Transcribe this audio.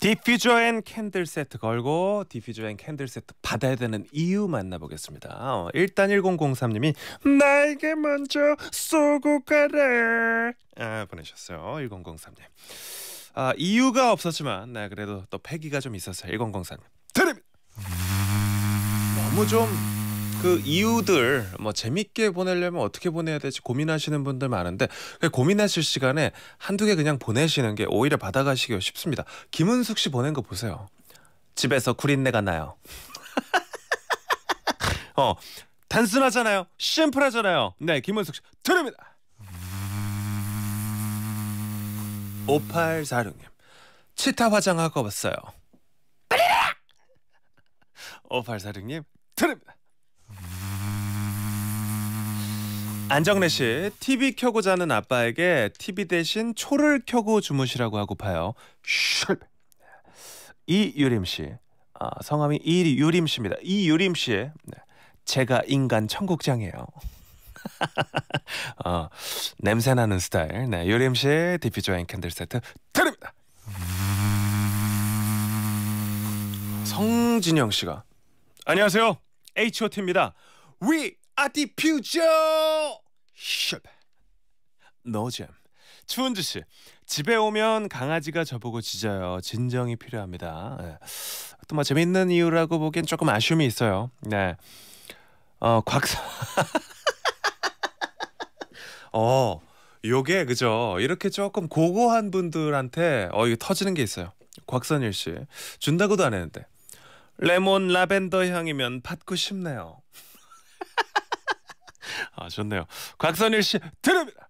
디퓨저 앤 캔들 세트 걸고 디퓨저 앤 캔들 세트 받아야 되는 이유 만나보겠습니다. 어, 일단 1003님이 나에게 먼저 쏘고 가래 아, 보내셨어요. 1003님. 아, 이유가 없었지만 나 네, 그래도 또 패기가 좀 있었어요. 1003님. 드립! 너무 좀그 이유들 뭐 재밌게 보내려면 어떻게 보내야 될지 고민하시는 분들 많은데 고민하실 시간에 한두 개 그냥 보내시는 게 오히려 받아가시기 쉽습니다. 김은숙 씨 보낸 거 보세요. 집에서 구린내가 나요. 어 단순하잖아요. 심플하잖아요. 네 김은숙 씨 드립니다. 5846님 치타 화장하고 왔어요. 5846님 드립니다. 안정래 씨, TV 켜고 자는 아빠에게 TV 대신 초를 켜고 주무시라고 하고 파요. 이유림 씨, 아, 성함이 이유림 씨입니다. 이유림 씨, 네. 제가 인간 청국장이에요. 어, 냄새 나는 스타일. 네, 유림 씨디피 조인 캔들 세트 드립니다. 성진영 씨가 안녕하세요. H.O.T.입니다. We 아티퓨저 실패 노잼 추은주 씨 집에 오면 강아지가 저보고 짖어요 진정이 필요합니다 네. 예. 또뭐 재밌는 이유라고 보기엔 조금 아쉬움이 있어요 네어 곽사 어 요게 그죠 이렇게 조금 고고한 분들한테 어 이게 터지는 게 있어요 곽선일 씨 준다고도 안 했는데 레몬 라벤더 향이면 받고 싶네요 아 좋네요. 곽선일 씨 드립니다.